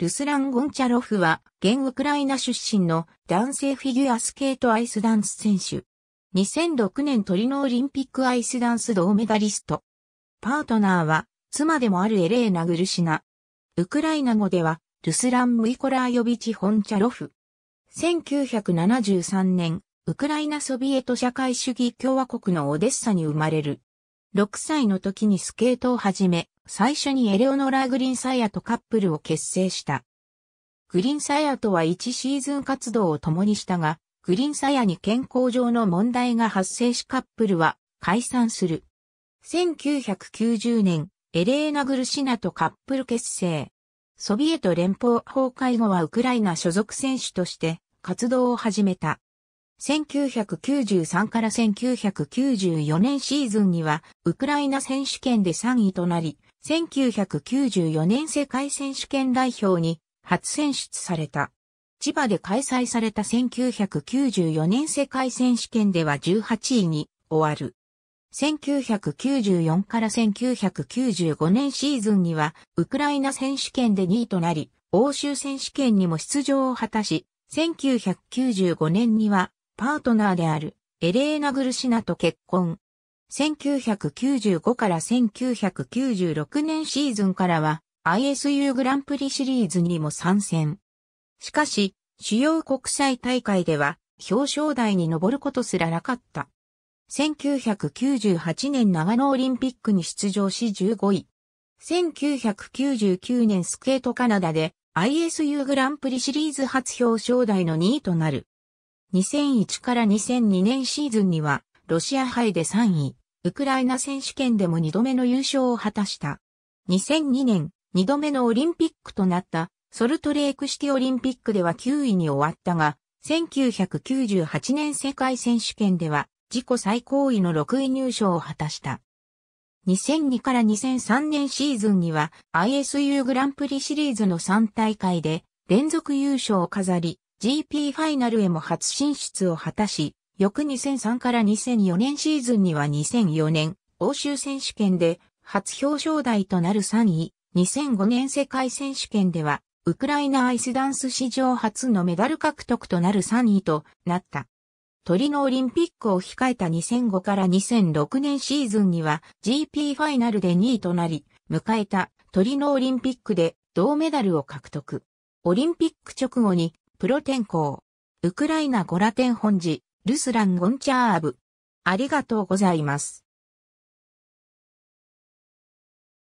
ルスラン・ゴンチャロフは、現ウクライナ出身の男性フィギュアスケートアイスダンス選手。2006年トリノオリンピックアイスダンス銅メダリスト。パートナーは、妻でもあるエレーナ・グルシナ。ウクライナ語では、ルスラン・ムイコラーヨビチ・ホンチャロフ。1973年、ウクライナソビエト社会主義共和国のオデッサに生まれる。6歳の時にスケートを始め、最初にエレオノラ・グリンサイアとカップルを結成した。グリンサイアとは1シーズン活動を共にしたが、グリンサイアに健康上の問題が発生しカップルは解散する。1990年、エレーナ・グルシナとカップル結成。ソビエト連邦崩壊後はウクライナ所属選手として活動を始めた。1993から1994年シーズンにはウクライナ選手権で3位となり、1994年世界選手権代表に初選出された。千葉で開催された1994年世界選手権では18位に終わる。1994から1995年シーズンにはウクライナ選手権で2位となり、欧州選手権にも出場を果たし、1995年にはパートナーであるエレーナ・グルシナと結婚。1995から1996年シーズンからは ISU グランプリシリーズにも参戦。しかし、主要国際大会では表彰台に上ることすらなかった。1998年長野オリンピックに出場し15位。1999年スケートカナダで ISU グランプリシリーズ初表彰台の2位となる。2001から2002年シーズンにはロシア杯で3位。ウクライナ選手権でも2度目の優勝を果たした。2002年、2度目のオリンピックとなったソルトレークシティオリンピックでは9位に終わったが、1998年世界選手権では自己最高位の6位入賞を果たした。2002から2003年シーズンには ISU グランプリシリーズの3大会で連続優勝を飾り、GP ファイナルへも初進出を果たし、翌2003から2004年シーズンには2004年、欧州選手権で初表彰台となる3位、2005年世界選手権では、ウクライナアイスダンス史上初のメダル獲得となる3位となった。トリノオリンピックを控えた2005から2006年シーズンには GP ファイナルで2位となり、迎えたトリノオリンピックで銅メダルを獲得。オリンピック直後にプロ転向。ウクライナゴラテン本寺ルスラン・ゴンチャーブ。ありがとうございます。